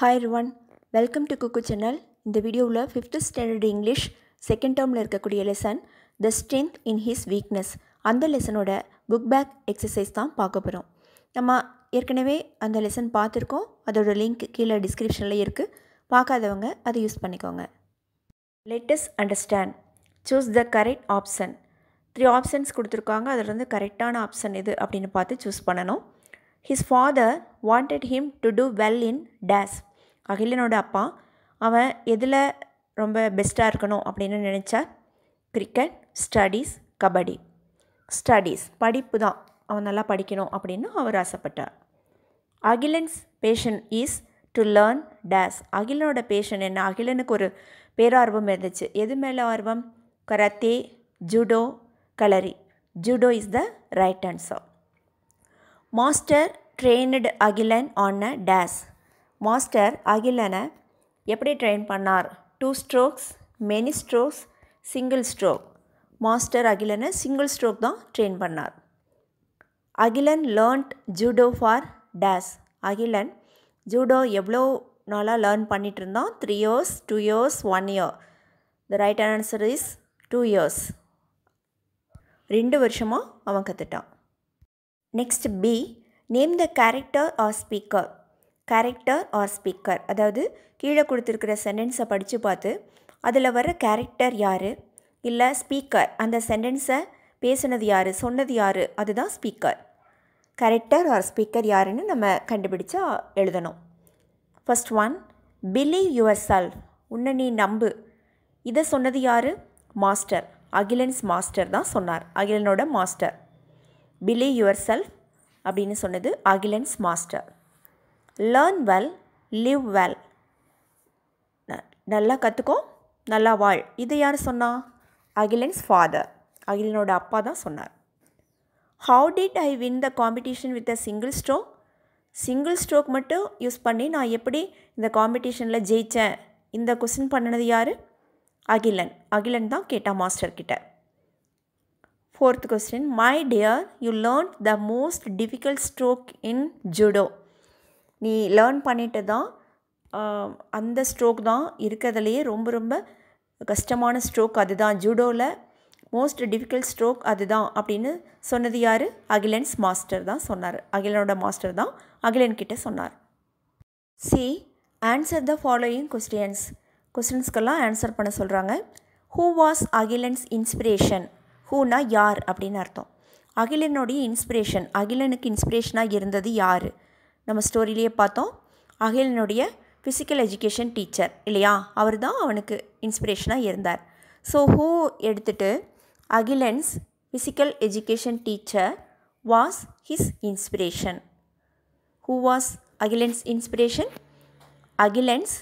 Hi one welcome to குக்கு channel இந்த வீடியோவில் ஃபிஃப்த்து ஸ்டாண்டர்ட் இங்கிலீஷ் செகண்ட் டேர்மில் இருக்கக்கூடிய lesson the strength in his weakness அந்த லெசனோட புக் பேக் எக்ஸசைஸ் தான் பார்க்க போகிறோம் நம்ம ஏற்கனவே அந்த லெசன் பார்த்துருக்கோம் அதோடய லிங்க் கீழே டிஸ்கிரிப்ஷனில் இருக்குது பார்க்காதவங்க அதை யூஸ் பண்ணிக்கோங்க let us understand choose the correct option three options கொடுத்துருக்காங்க அதில் வந்து கரெக்டான ஆப்ஷன் எது அப்படின்னு பார்த்து சூஸ் பண்ணணும் his father wanted him to do well in days அகிலனோட அப்பா அவன் எதில் ரொம்ப பெஸ்ட்டாக இருக்கணும் அப்படின்னு நினச்சா கிரிக்கெட் ஸ்டடீஸ் கபடி ஸ்டடீஸ் படிப்பு தான் அவன் நல்லா படிக்கணும் அப்படின்னு அவர் ஆசைப்பட்டார் Akilan's passion is to learn days அகிலனோட பேஷன் என்ன அகிலனுக்கு ஒரு பேரார்வம் இருந்துச்சு எது மேலே ஆர்வம் karate judo kalari judo is the right answer master trained Akilan on a days master அகிலனை எப்படி ட்ரெயின் பண்ணார் two strokes many strokes single stroke master அகிலனை சிங்கிள் ஸ்ட்ரோக் தான் ட்ரெயின் பண்ணார் Akilan learnt judo for days Akilan judo எவ்வளோ நாளாக லேர்ன் பண்ணிகிட்டு இருந்தோம் three years two years one year the right answer is two years ரெண்டு வருஷமாக அவன் கற்றுட்டான் next B name the character or speaker character or speaker அதாவது கீழே கொடுத்துருக்கிற சென்டென்ஸை படித்து பார்த்து அதில் வர கேரக்டர் யார் இல்லை ஸ்பீக்கர் அந்த சென்டென்ஸை பேசுனது யார் சொன்னது யார் அதுதான் ஸ்பீக்கர் கேரக்டர் ஆர் ஸ்பீக்கர் யாருன்னு நம்ம கண்டுபிடிச்சா எழுதணும் first one believe yourself உன்னை நீ நம்பு இதை சொன்னது யார் மாஸ்டர் அகிலன்ஸ் மாஸ்டர் தான் சொன்னார் அகிலனோட மாஸ்டர் பிலீவ் யுவர் செல்ஃப் அப்படின்னு சொன்னது Akilan's master learn well live well நல்லா கற்றுக்கோ நல்லா வாழ் இதை யார் சொன்னா அகிலன்ஸ் ஃபாதர் அகிலனோட அப்பா தான் சொன்னார் how did I win the competition with a single stroke single stroke மட்டும் யூஸ் பண்ணி நான் எப்படி இந்த காம்படிஷனில் ஜெயித்தேன் இந்த கொஸ்டின் பண்ணினது யார் அகிலன் அகிலன் தான் கேட்டான் மாஸ்டர்கிட்ட fourth question my dear, you learn the most difficult stroke in judo. நீ லேர்ன் பண்ணிட்டு தான் அந்த ஸ்ட்ரோக் தான் இருக்கிறதுலையே ரொம்ப ரொம்ப கஷ்டமான ஸ்ட்ரோக் அதுதான் ஜூடோவில் மோஸ்ட் டிஃபிகல்ட் ஸ்ட்ரோக் அதுதான் அப்படின்னு சொன்னது யார் அகிலன்ஸ் மாஸ்டர் தான் சொன்னார் அகிலனோட மாஸ்டர் தான் அகிலன் கிட்டே சொன்னார் C answer the following questions கொஸ்டின்ஸ்க்கெல்லாம் ஆன்சர் பண்ண சொல்கிறாங்க ஹூ வாஸ் அகிலன்ஸ் இன்ஸ்பிரேஷன் ஹூனா யார் அப்படின்னு அர்த்தம் அகிலனுடைய இன்ஸ்பிரேஷன் அகிலனுக்கு இன்ஸ்பிரேஷனாக இருந்தது யார் நம்ம ஸ்டோரியிலேயே பார்த்தோம் அகிலனுடைய ஃபிசிக்கல் எஜுகேஷன் டீச்சர் இல்லையா அவர் தான் அவனுக்கு இன்ஸ்பிரேஷனாக இருந்தார் ஸோ ஹூ எடுத்துகிட்டு Akilan's physical education teacher was his inspiration who was Akilan's inspiration Akilan's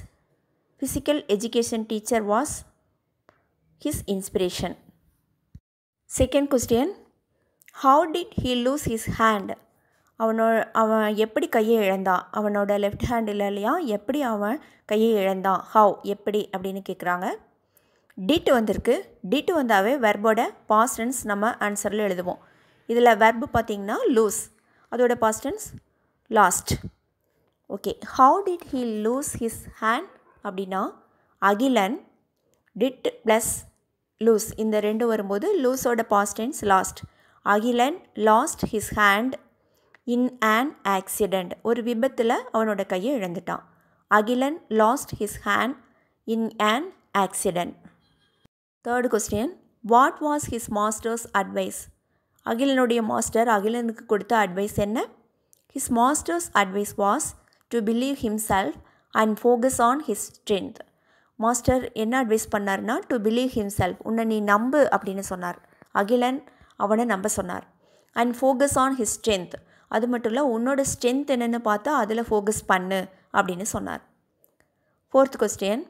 physical education teacher was his inspiration second question how did he lose his hand அவனோட அவன் எப்படி கையை இழந்தான் அவனோட லெஃப்ட் ஹேண்டில் இல்லையா எப்படி அவன் கையை இழந்தான் ஹவு எப்படி அப்படின்னு கேட்குறாங்க டிட் வந்திருக்கு டிட் வந்தாவே வெர்போட பாஸ்டன்ஸ் நம்ம ஆன்சரில் எழுதுவோம் இதில் வெர்பு பார்த்திங்கன்னா லூஸ் அதோட past tense lost okay how did he lose his hand அப்படின்னா அகிலன் டிட் ப்ளஸ் லூஸ் இந்த ரெண்டு வரும்போது லூஸோட tense lost Akilan lost his hand in an accident ஒரு விபத்தில் அவனோட கையை இழந்துட்டான் Akilan lost his hand in an accident third question what was his master's advice அகிலனுடைய மாஸ்டர் அகிலனுக்கு கொடுத்த அட்வைஸ் என்ன his master's advice was to believe himself and focus on his strength master என்ன அட்வைஸ் பண்ணார்னா டு பிலீவ் ஹிம்செல்ஃப் உன்னை நீ நம்பு அப்படின்னு சொன்னார் அகிலன் அவனை நம்ப சொன்னார் and focus on his strength அது மட்டும் இல்லை உன்னோட ஸ்ட்ரென்த் என்னென்னு பார்த்தா அதில் ஃபோக்கஸ் பண்ணு அப்படின்னு சொன்னார் fourth question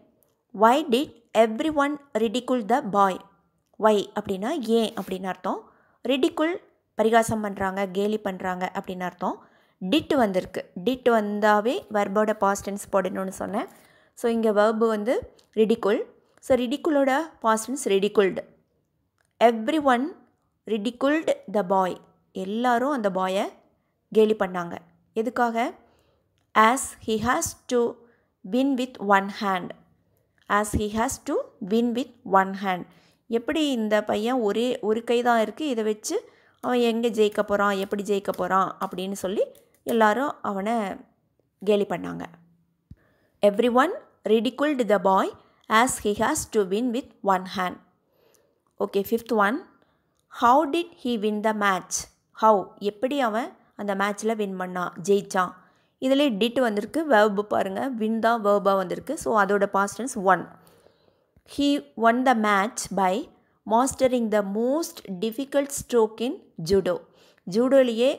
why did everyone ridicule the boy why அப்படின்னா ஏன் அப்படின்னு அர்த்தம் ரிடிக்குல் பரிகாசம் பண்ணுறாங்க கேலி பண்ணுறாங்க அப்படின்னு அர்த்தம் டிட்டு வந்திருக்கு டிட்டு வந்தாவே வர்போட பாஸ்டன்ஸ் போடணும்னு சொன்னேன் ஸோ இங்கே வேர்பு வந்து ரிடிக்குல் ஸோ ரிடிக்குலோட past tense ridiculed everyone ridiculed the boy எல்லாரும் அந்த பாயை கேலி பண்ணாங்க எதுக்காக as he has to win with one hand as he has to win with one hand எப்படி இந்த பையன் ஒரே ஒரு கை தான் இருக்குது இதை வச்சு அவன் எங்கே ஜெயிக்க போகிறான் எப்படி ஜெயிக்க போகிறான் அப்படின்னு சொல்லி எல்லாரும் அவனை கேலி பண்ணாங்க everyone ridiculed the boy as he has to win with one hand okay fifth one how did he win the match how எப்படி அவன் அந்த மேட்ச்சில் வின் பண்ணான் ஜெயிச்சான் இதில் டிட் வந்திருக்கு வேர்பு பாருங்கள் வின் தான் வேர்பாக வந்திருக்கு ஸோ அதோட past tense won he won the match by mastering the most difficult stroke in judo ஜூடோலேயே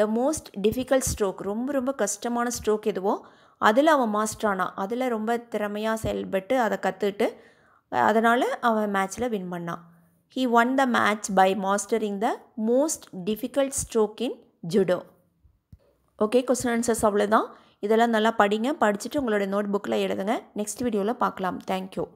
த மோஸ்ட் டிஃபிகல்ட் ஸ்ட்ரோக் ரொம்ப ரொம்ப கஷ்டமான ஸ்ட்ரோக் எதுவோ அதில் அவன் மாஸ்டரானான் அதில் ரொம்ப திறமையாக செயல்பட்டு அதை கற்றுட்டு அதனால் அவன் மேட்ச்சில் வின் பண்ணான் he won the match by mastering the most difficult stroke in judo okay question answers அவ்வளோதான் இதெல்லாம் நல்லா படிங்க படிச்சுட்டு உங்களோட நோட் புக்கில் எழுதுங்க நெக்ஸ்ட் வீடியோவில் பார்க்கலாம் தேங்க்யூ